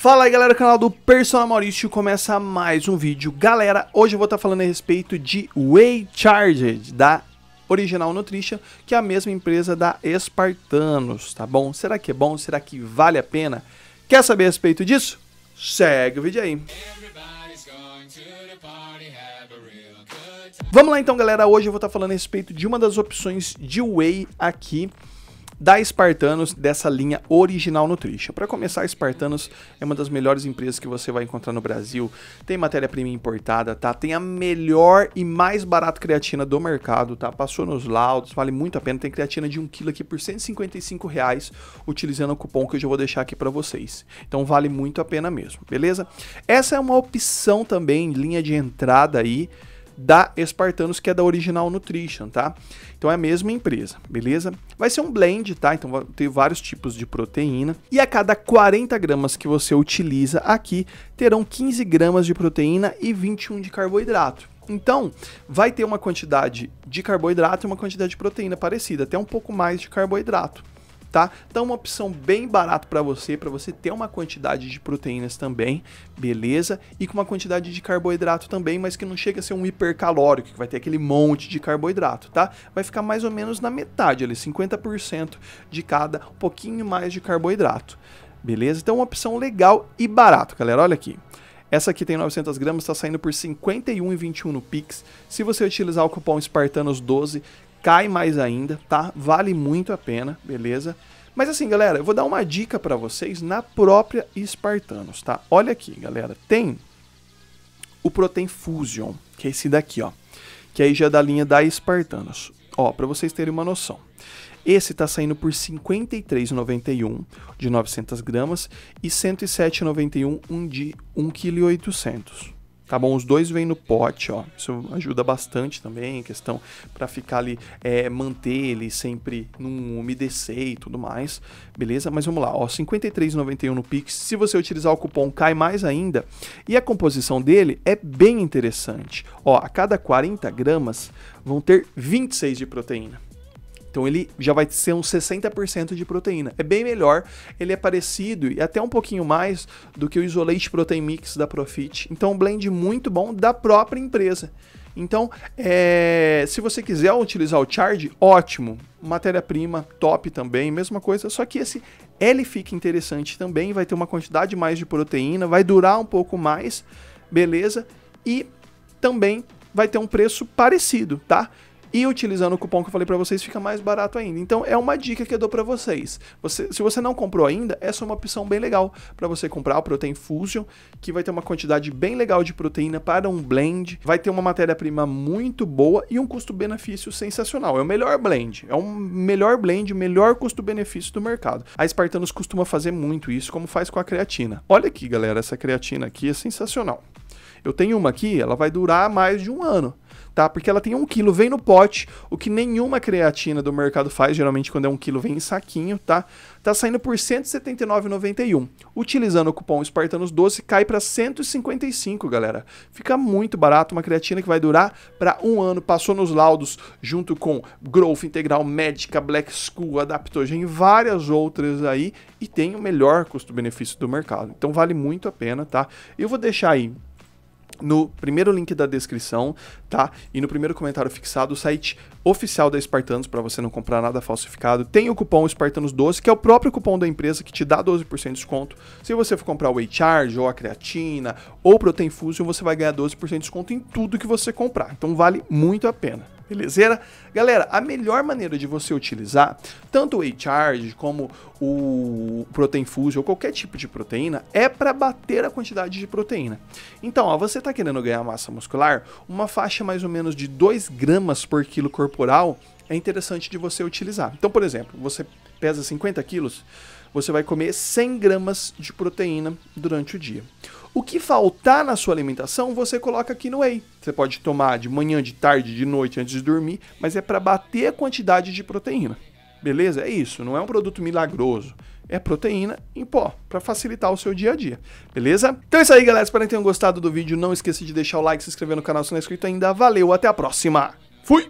Fala aí galera o canal do Personal Maurício, começa mais um vídeo. Galera, hoje eu vou estar tá falando a respeito de Way Charged, da Original Nutrition, que é a mesma empresa da Espartanos, tá bom? Será que é bom? Será que vale a pena? Quer saber a respeito disso? Segue o vídeo aí. Vamos lá então galera, hoje eu vou estar tá falando a respeito de uma das opções de Way aqui, da Espartanos, dessa linha original Nutrition. Para começar, a Espartanos é uma das melhores empresas que você vai encontrar no Brasil. Tem matéria-prima importada, tá? Tem a melhor e mais barata creatina do mercado, tá? Passou nos laudos, vale muito a pena. Tem creatina de 1 kg aqui por 155 reais, utilizando o cupom que eu já vou deixar aqui para vocês. Então vale muito a pena mesmo, beleza? Essa é uma opção também, linha de entrada aí, da Espartanos, que é da Original Nutrition, tá? Então é a mesma empresa, beleza? Vai ser um blend, tá? Então vai ter vários tipos de proteína. E a cada 40 gramas que você utiliza aqui, terão 15 gramas de proteína e 21 de carboidrato. Então, vai ter uma quantidade de carboidrato e uma quantidade de proteína parecida, até um pouco mais de carboidrato tá? Então uma opção bem barata para você, para você ter uma quantidade de proteínas também, beleza? E com uma quantidade de carboidrato também, mas que não chega a ser um hipercalórico, que vai ter aquele monte de carboidrato, tá? Vai ficar mais ou menos na metade ali, 50% de cada, um pouquinho mais de carboidrato. Beleza? Então uma opção legal e barato, galera. Olha aqui. Essa aqui tem 900 gramas, está saindo por R$ 51,21 no Pix. Se você utilizar o cupom Spartanos 12 cai mais ainda, tá? Vale muito a pena, beleza? Mas assim, galera, eu vou dar uma dica para vocês na própria Spartanos, tá? Olha aqui, galera, tem o Protein Fusion, que é esse daqui, ó, que aí já é da linha da Spartanos. Ó, para vocês terem uma noção. Esse está saindo por R$ 53,91 de 900 gramas e R$ 107,91 um de 1,8 kg tá bom? Os dois vêm no pote, ó. Isso ajuda bastante também, questão para ficar ali, é, manter ele sempre num umedecer e tudo mais, beleza? Mas vamos lá, ó, 53,91 no Pix. Se você utilizar o cupom, cai mais ainda. E a composição dele é bem interessante. Ó, a cada 40 gramas vão ter 26 de proteína. Então ele já vai ser um 60% de proteína. É bem melhor, ele é parecido e até um pouquinho mais do que o Isolate Protein Mix da Profit. Então um blend muito bom da própria empresa. Então, é, se você quiser utilizar o Charge, ótimo. Matéria-prima, top também, mesma coisa. Só que esse L fica interessante também, vai ter uma quantidade mais de proteína, vai durar um pouco mais, beleza? E também vai ter um preço parecido, tá? E utilizando o cupom que eu falei para vocês, fica mais barato ainda. Então é uma dica que eu dou para vocês. Você, se você não comprou ainda, essa é uma opção bem legal para você comprar o Protein Fusion, que vai ter uma quantidade bem legal de proteína para um blend, vai ter uma matéria-prima muito boa e um custo-benefício sensacional. É o melhor blend, é o melhor blend, o melhor custo-benefício do mercado. A Espartanos costuma fazer muito isso, como faz com a creatina. Olha aqui, galera, essa creatina aqui é sensacional. Eu tenho uma aqui, ela vai durar mais de um ano tá? Porque ela tem um quilo, vem no pote, o que nenhuma creatina do mercado faz, geralmente quando é um quilo vem em saquinho, tá? Tá saindo por R$ 179,91. Utilizando o cupom Espartanos12, cai para 155, galera. Fica muito barato, uma creatina que vai durar para um ano. Passou nos laudos, junto com Growth Integral Médica, Black School, Adaptogen e várias outras aí. E tem o melhor custo-benefício do mercado. Então vale muito a pena, tá? Eu vou deixar aí no primeiro link da descrição, tá? E no primeiro comentário fixado, o site oficial da Espartanos, para você não comprar nada falsificado. Tem o cupom Espartanos12, que é o próprio cupom da empresa que te dá 12% de desconto. Se você for comprar o Whey Charge, ou a creatina, ou Protein Fusion, você vai ganhar 12% de desconto em tudo que você comprar. Então vale muito a pena. Beleza, Galera, a melhor maneira de você utilizar tanto o A-Charge como o Protein Fusion ou qualquer tipo de proteína é para bater a quantidade de proteína. Então, ó, você está querendo ganhar massa muscular, uma faixa mais ou menos de 2 gramas por quilo corporal é interessante de você utilizar. Então, por exemplo, você pesa 50 quilos, você vai comer 100 gramas de proteína durante o dia. O que faltar na sua alimentação, você coloca aqui no whey. Você pode tomar de manhã, de tarde, de noite, antes de dormir, mas é para bater a quantidade de proteína. Beleza? É isso, não é um produto milagroso. É proteína em pó, para facilitar o seu dia a dia, beleza? Então é isso aí, galera. Espero que tenham gostado do vídeo. Não esqueça de deixar o like, se inscrever no canal se não é inscrito ainda. Valeu, até a próxima. Fui!